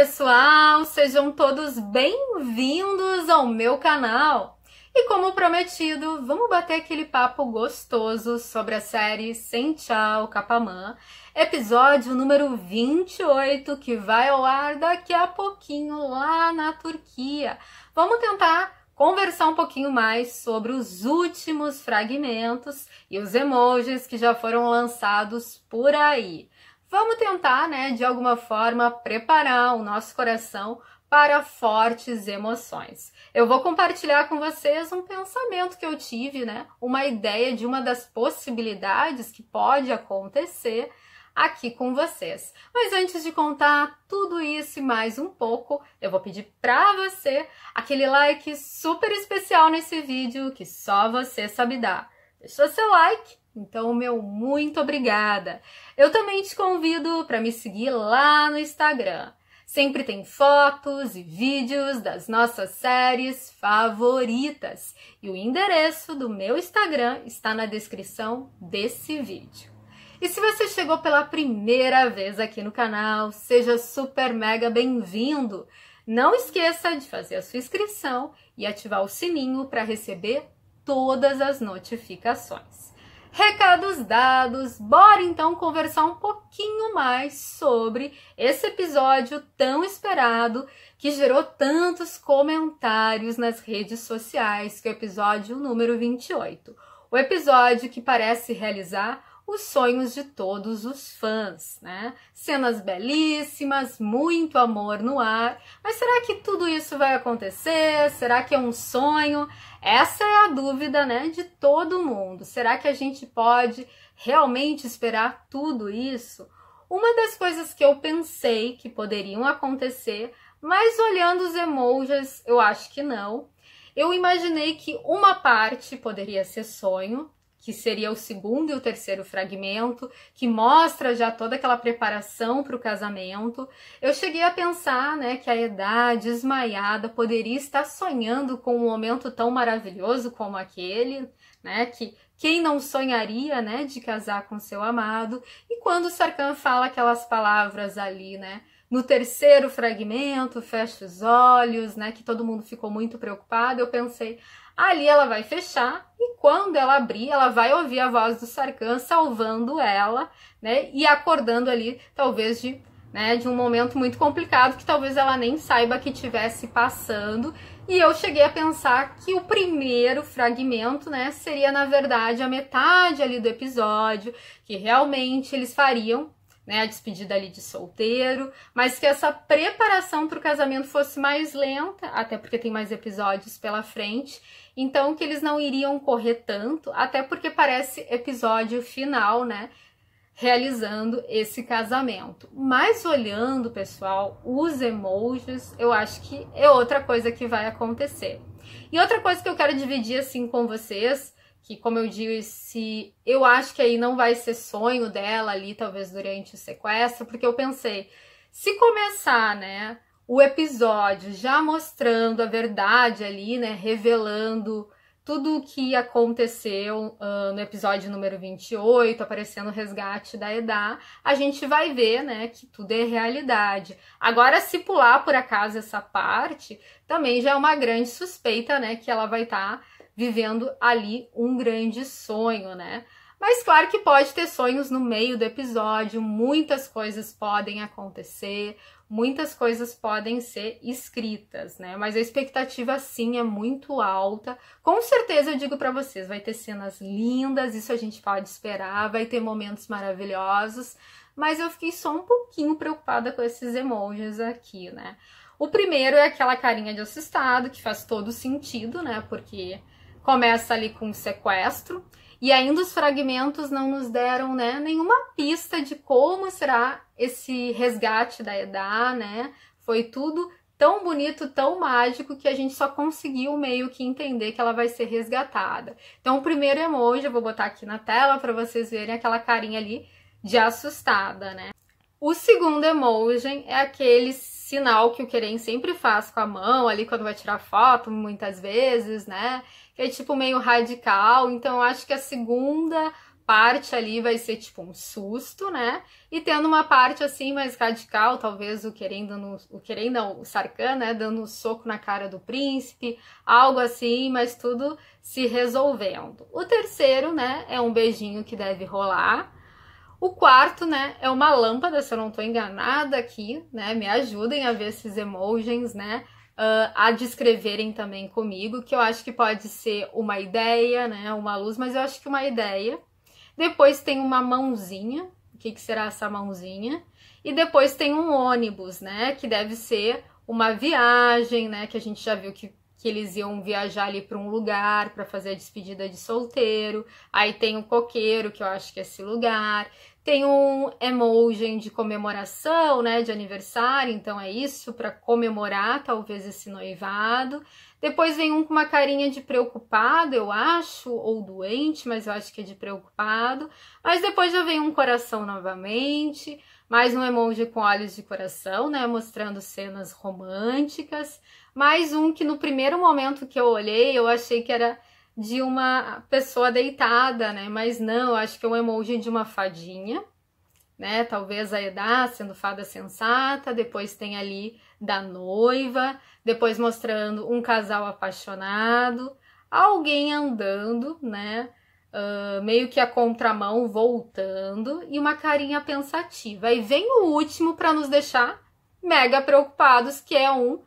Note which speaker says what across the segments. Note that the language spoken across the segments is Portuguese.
Speaker 1: pessoal, sejam todos bem-vindos ao meu canal. E como prometido, vamos bater aquele papo gostoso sobre a série Sem Tchau Capamã, episódio número 28, que vai ao ar daqui a pouquinho lá na Turquia. Vamos tentar conversar um pouquinho mais sobre os últimos fragmentos e os emojis que já foram lançados por aí. Vamos tentar, né, de alguma forma, preparar o nosso coração para fortes emoções. Eu vou compartilhar com vocês um pensamento que eu tive, né? Uma ideia de uma das possibilidades que pode acontecer aqui com vocês. Mas antes de contar tudo isso e mais um pouco, eu vou pedir para você aquele like super especial nesse vídeo que só você sabe dar. Deixa seu like então, meu muito obrigada. Eu também te convido para me seguir lá no Instagram. Sempre tem fotos e vídeos das nossas séries favoritas. E o endereço do meu Instagram está na descrição desse vídeo. E se você chegou pela primeira vez aqui no canal, seja super mega bem-vindo. Não esqueça de fazer a sua inscrição e ativar o sininho para receber todas as notificações. Recados dados, bora então conversar um pouquinho mais sobre esse episódio tão esperado que gerou tantos comentários nas redes sociais, que é o episódio número 28. O episódio que parece realizar os sonhos de todos os fãs, né? Cenas belíssimas, muito amor no ar. Mas será que tudo isso vai acontecer? Será que é um sonho? Essa é a dúvida, né, de todo mundo. Será que a gente pode realmente esperar tudo isso? Uma das coisas que eu pensei que poderiam acontecer, mas olhando os emojis, eu acho que não. Eu imaginei que uma parte poderia ser sonho, que seria o segundo e o terceiro fragmento, que mostra já toda aquela preparação para o casamento, eu cheguei a pensar né, que a Edá, desmaiada, poderia estar sonhando com um momento tão maravilhoso como aquele, né, que quem não sonharia, né, de casar com seu amado? E quando Sarkhan fala aquelas palavras ali, né, no terceiro fragmento, fecha os olhos, né? Que todo mundo ficou muito preocupado. Eu pensei, ali ela vai fechar e quando ela abrir, ela vai ouvir a voz do Sarkhan salvando ela, né? E acordando ali, talvez de, né, de um momento muito complicado que talvez ela nem saiba que tivesse passando. E eu cheguei a pensar que o primeiro fragmento, né, seria na verdade a metade ali do episódio, que realmente eles fariam né, a despedida ali de solteiro, mas que essa preparação para o casamento fosse mais lenta, até porque tem mais episódios pela frente, então que eles não iriam correr tanto, até porque parece episódio final, né? Realizando esse casamento. Mas olhando, pessoal, os emojis, eu acho que é outra coisa que vai acontecer. E outra coisa que eu quero dividir assim com vocês que como eu disse, eu acho que aí não vai ser sonho dela ali, talvez durante o sequestro, porque eu pensei, se começar, né, o episódio já mostrando a verdade ali, né, revelando tudo o que aconteceu uh, no episódio número 28, aparecendo o resgate da Edá, a gente vai ver, né, que tudo é realidade. Agora, se pular por acaso essa parte, também já é uma grande suspeita, né, que ela vai estar tá vivendo ali um grande sonho, né? Mas claro que pode ter sonhos no meio do episódio, muitas coisas podem acontecer, muitas coisas podem ser escritas, né? Mas a expectativa sim é muito alta. Com certeza eu digo para vocês, vai ter cenas lindas, isso a gente pode esperar, vai ter momentos maravilhosos, mas eu fiquei só um pouquinho preocupada com esses emojis aqui, né? O primeiro é aquela carinha de assustado, que faz todo sentido, né? Porque começa ali com um sequestro, e ainda os fragmentos não nos deram né, nenhuma pista de como será esse resgate da Edá, né? Foi tudo tão bonito, tão mágico que a gente só conseguiu meio que entender que ela vai ser resgatada. Então, o primeiro emoji eu vou botar aqui na tela para vocês verem aquela carinha ali de assustada, né? O segundo emoji é aquele sinal que o Querem sempre faz com a mão, ali quando vai tirar foto, muitas vezes, né? Que é tipo meio radical. Então, eu acho que a segunda parte ali vai ser tipo um susto, né? E tendo uma parte assim mais radical, talvez o querendo no, o querendo o Sarkan, né, dando um soco na cara do príncipe, algo assim, mas tudo se resolvendo. O terceiro, né, é um beijinho que deve rolar. O quarto, né, é uma lâmpada, se eu não estou enganada aqui, né? Me ajudem a ver esses emojis, né? Uh, a descreverem também comigo, que eu acho que pode ser uma ideia, né? Uma luz, mas eu acho que uma ideia. Depois tem uma mãozinha. O que, que será essa mãozinha? E depois tem um ônibus, né? Que deve ser uma viagem, né? Que a gente já viu que que eles iam viajar ali para um lugar para fazer a despedida de solteiro. Aí tem o coqueiro, que eu acho que é esse lugar. Tem um emoji de comemoração, né, de aniversário, então é isso para comemorar talvez esse noivado. Depois vem um com uma carinha de preocupado, eu acho, ou doente, mas eu acho que é de preocupado. Mas depois já vem um coração novamente mais um emoji com olhos de coração, né, mostrando cenas românticas, mais um que no primeiro momento que eu olhei, eu achei que era de uma pessoa deitada, né? Mas não, acho que é um emoji de uma fadinha, né? Talvez a Edá sendo fada sensata, depois tem ali da noiva, depois mostrando um casal apaixonado, alguém andando, né? Uh, meio que a contramão voltando e uma carinha pensativa. E vem o último para nos deixar mega preocupados, que é um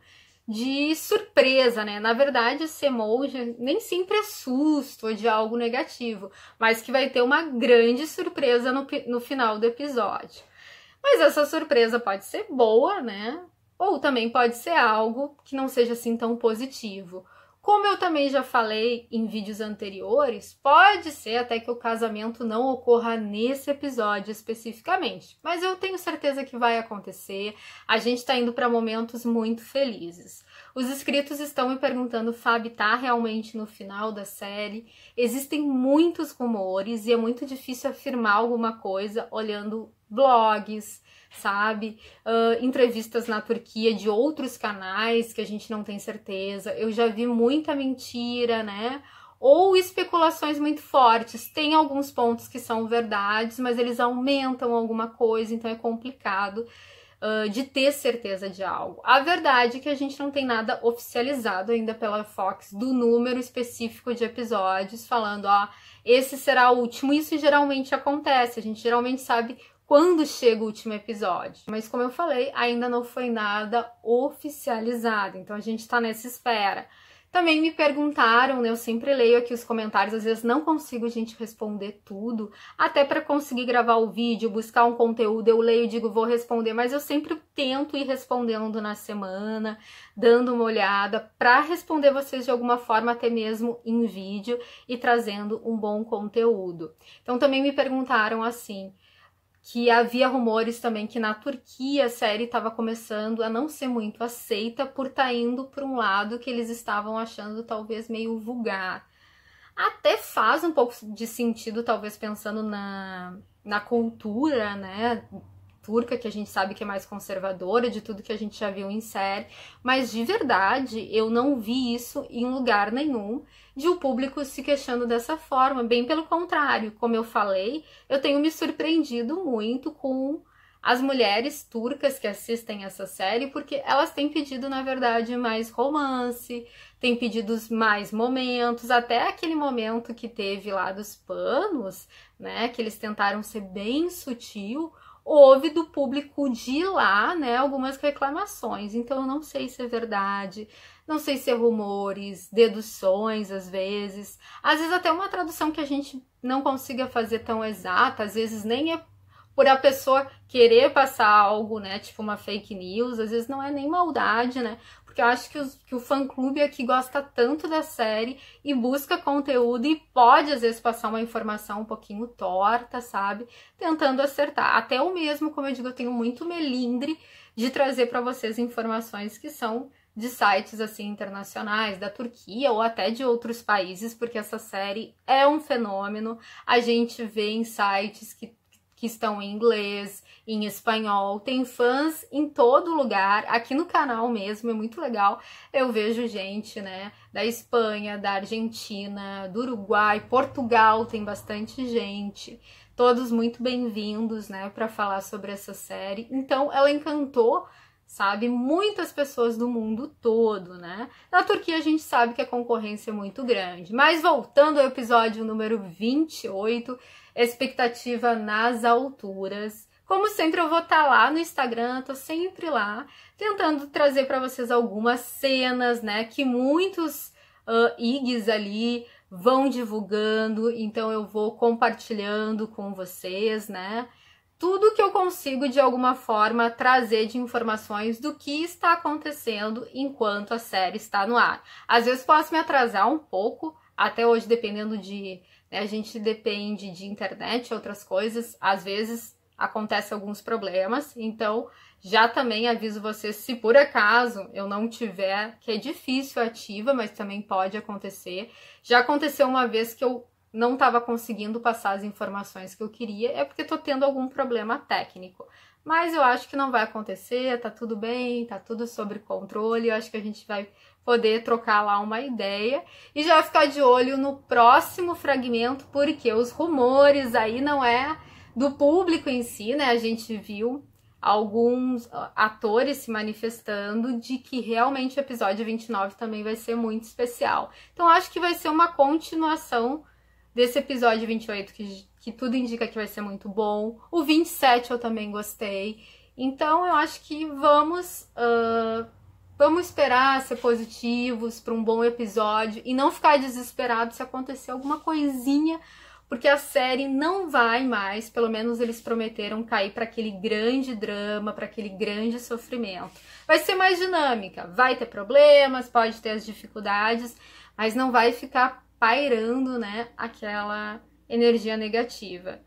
Speaker 1: de surpresa, né? Na verdade, esse emoji nem sempre é susto ou de algo negativo, mas que vai ter uma grande surpresa no, no final do episódio. Mas essa surpresa pode ser boa, né? Ou também pode ser algo que não seja assim tão positivo como eu também já falei em vídeos anteriores, pode ser até que o casamento não ocorra nesse episódio especificamente, mas eu tenho certeza que vai acontecer. A gente está indo para momentos muito felizes. Os inscritos estão me perguntando, Fabi, tá realmente no final da série? Existem muitos rumores e é muito difícil afirmar alguma coisa olhando blogs, sabe? Uh, entrevistas na Turquia de outros canais que a gente não tem certeza. Eu já vi muita mentira, né? Ou especulações muito fortes. Tem alguns pontos que são verdades, mas eles aumentam alguma coisa, então é complicado uh, de ter certeza de algo. A verdade é que a gente não tem nada oficializado ainda pela Fox do número específico de episódios, falando, ó, esse será o último. Isso geralmente acontece, a gente geralmente sabe quando chega o último episódio. Mas como eu falei, ainda não foi nada oficializado, então a gente está nessa espera. Também me perguntaram, né, eu sempre leio aqui os comentários, às vezes não consigo, gente, responder tudo, até para conseguir gravar o vídeo, buscar um conteúdo, eu leio e digo, vou responder, mas eu sempre tento ir respondendo na semana, dando uma olhada, para responder vocês de alguma forma, até mesmo em vídeo, e trazendo um bom conteúdo. Então também me perguntaram assim, que havia rumores também que na Turquia a série estava começando a não ser muito aceita por estar tá indo para um lado que eles estavam achando talvez meio vulgar. Até faz um pouco de sentido, talvez pensando na, na cultura, né, turca, que a gente sabe que é mais conservadora, de tudo que a gente já viu em série, mas de verdade eu não vi isso em lugar nenhum de o público se queixando dessa forma, bem pelo contrário, como eu falei, eu tenho me surpreendido muito com as mulheres turcas que assistem essa série, porque elas têm pedido, na verdade, mais romance, têm pedido mais momentos, até aquele momento que teve lá dos panos, né, que eles tentaram ser bem sutil, houve do público de lá, né, algumas reclamações. Então eu não sei se é verdade, não sei se é rumores, deduções às vezes, às vezes até uma tradução que a gente não consiga fazer tão exata, às vezes nem é por a pessoa querer passar algo, né? Tipo uma fake news, às vezes não é nem maldade, né? Porque eu acho que, os, que o fã-clube aqui é gosta tanto da série e busca conteúdo e pode, às vezes, passar uma informação um pouquinho torta, sabe? Tentando acertar. Até eu mesmo, como eu digo, eu tenho muito melindre de trazer para vocês informações que são de sites assim internacionais, da Turquia ou até de outros países, porque essa série é um fenômeno. A gente vê em sites que que estão em inglês, em espanhol, tem fãs em todo lugar, aqui no canal mesmo, é muito legal. Eu vejo gente, né, da Espanha, da Argentina, do Uruguai, Portugal, tem bastante gente. Todos muito bem-vindos, né, para falar sobre essa série. Então, ela encantou sabe? Muitas pessoas do mundo todo, né? Na Turquia a gente sabe que a concorrência é muito grande. Mas voltando ao episódio número 28, expectativa nas alturas. Como sempre eu vou estar tá lá no Instagram, tô sempre lá, tentando trazer para vocês algumas cenas, né, que muitos uh, IGs ali vão divulgando, então eu vou compartilhando com vocês, né? tudo que eu consigo de alguma forma trazer de informações do que está acontecendo enquanto a série está no ar. Às vezes posso me atrasar um pouco, até hoje dependendo de, né, a gente depende de internet, outras coisas, às vezes acontece alguns problemas, então já também aviso vocês se por acaso eu não tiver, que é difícil ativa, mas também pode acontecer. Já aconteceu uma vez que eu não estava conseguindo passar as informações que eu queria, é porque estou tendo algum problema técnico. Mas eu acho que não vai acontecer, tá tudo bem, tá tudo sobre controle, eu acho que a gente vai poder trocar lá uma ideia e já ficar de olho no próximo fragmento, porque os rumores aí não é do público em si, né? A gente viu alguns ah, atores se manifestando de que realmente o episódio 29 também vai ser muito especial. Então acho que vai ser uma continuação desse episódio 28, que, que tudo indica que vai ser muito bom. O 27 eu também gostei. Então eu acho que vamos. Uh, vamos esperar ser positivos para um bom episódio e não ficar desesperado se acontecer alguma coisinha, porque a série não vai mais, pelo menos eles prometeram cair para aquele grande drama, para aquele grande sofrimento. Vai ser mais dinâmica, vai ter problemas, pode ter as dificuldades, mas não vai ficar pairando, né, aquela energia negativa.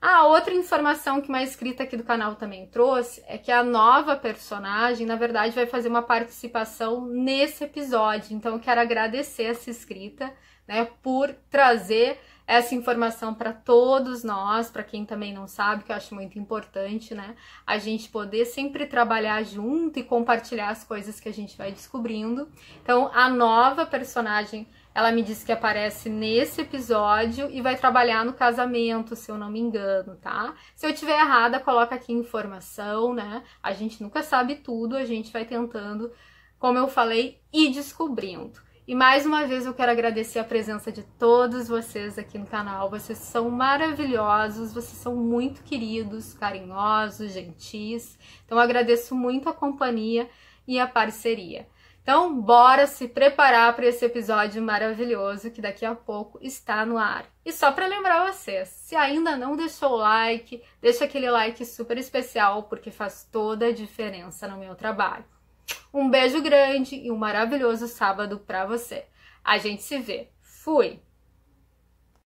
Speaker 1: A outra informação que uma escrita aqui do canal também trouxe é que a nova personagem, na verdade, vai fazer uma participação nesse episódio. Então, eu quero agradecer essa escrita, né, por trazer essa informação para todos nós, para quem também não sabe, que eu acho muito importante, né? A gente poder sempre trabalhar junto e compartilhar as coisas que a gente vai descobrindo. Então, a nova personagem ela me disse que aparece nesse episódio e vai trabalhar no casamento, se eu não me engano, tá? Se eu tiver errada, coloca aqui informação, né? A gente nunca sabe tudo, a gente vai tentando, como eu falei, e descobrindo. E mais uma vez eu quero agradecer a presença de todos vocês aqui no canal. Vocês são maravilhosos, vocês são muito queridos, carinhosos, gentis. Então agradeço muito a companhia e a parceria. Então, bora se preparar para esse episódio maravilhoso que daqui a pouco está no ar. E só para lembrar vocês, se ainda não deixou o like, deixa aquele like super especial porque faz toda a diferença no meu trabalho. Um beijo grande e um maravilhoso sábado para você. A gente se vê. Fui.